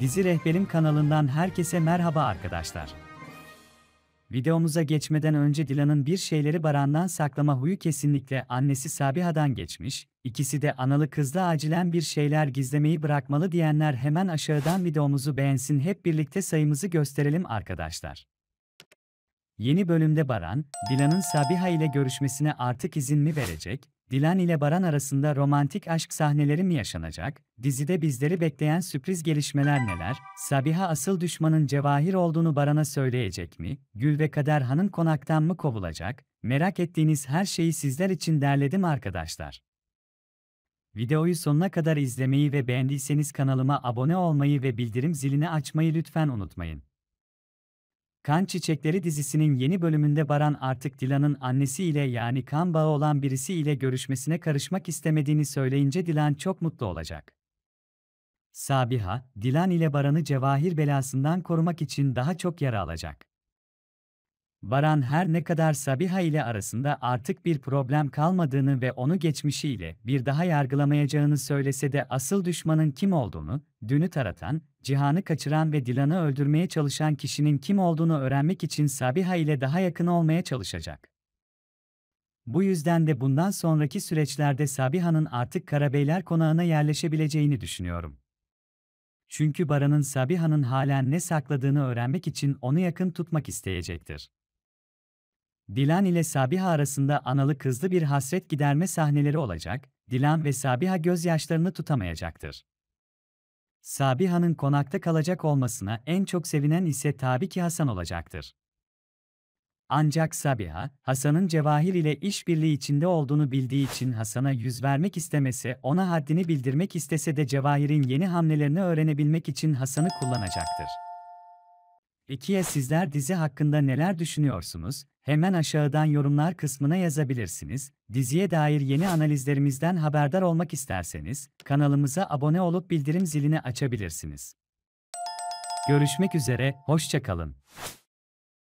Dizi Rehberim kanalından herkese merhaba arkadaşlar. Videomuza geçmeden önce Dilan'ın bir şeyleri Baran'dan saklama huyu kesinlikle annesi Sabiha'dan geçmiş, ikisi de analı kızla acilen bir şeyler gizlemeyi bırakmalı diyenler hemen aşağıdan videomuzu beğensin hep birlikte sayımızı gösterelim arkadaşlar. Yeni bölümde Baran, Dilan'ın Sabiha ile görüşmesine artık izin mi verecek, Dilan ile Baran arasında romantik aşk sahneleri mi yaşanacak? Dizide bizleri bekleyen sürpriz gelişmeler neler? Sabiha asıl düşmanın Cevahir olduğunu Baran'a söyleyecek mi? Gül ve Kader Hanım konaktan mı kovulacak? Merak ettiğiniz her şeyi sizler için derledim arkadaşlar. Videoyu sonuna kadar izlemeyi ve beğendiyseniz kanalıma abone olmayı ve bildirim zilini açmayı lütfen unutmayın. Kan Çiçekleri dizisinin yeni bölümünde Baran artık Dilan'ın annesiyle yani kan bağı olan birisiyle görüşmesine karışmak istemediğini söyleyince Dilan çok mutlu olacak. Sabiha, Dilan ile Baran'ı cevahir belasından korumak için daha çok yara alacak. Baran her ne kadar Sabiha ile arasında artık bir problem kalmadığını ve onu geçmişiyle bir daha yargılamayacağını söylese de asıl düşmanın kim olduğunu, dünü taratan, cihanı kaçıran ve Dilan'ı öldürmeye çalışan kişinin kim olduğunu öğrenmek için Sabiha ile daha yakın olmaya çalışacak. Bu yüzden de bundan sonraki süreçlerde Sabiha'nın artık Karabeyler konağına yerleşebileceğini düşünüyorum. Çünkü Baran'ın Sabiha'nın halen ne sakladığını öğrenmek için onu yakın tutmak isteyecektir. Dilan ile Sabiha arasında analı kızlı bir hasret giderme sahneleri olacak, Dilan ve Sabiha gözyaşlarını tutamayacaktır. Sabiha'nın konakta kalacak olmasına en çok sevinen ise tabii ki Hasan olacaktır. Ancak Sabiha, Hasan'ın Cevahir ile işbirliği içinde olduğunu bildiği için Hasan'a yüz vermek istemese, ona haddini bildirmek istese de Cevahir'in yeni hamlelerini öğrenebilmek için Hasan'ı kullanacaktır. 2'ye sizler dizi hakkında neler düşünüyorsunuz? Hemen aşağıdan yorumlar kısmına yazabilirsiniz. Diziye dair yeni analizlerimizden haberdar olmak isterseniz kanalımıza abone olup bildirim zilini açabilirsiniz. Görüşmek üzere, hoşçakalın.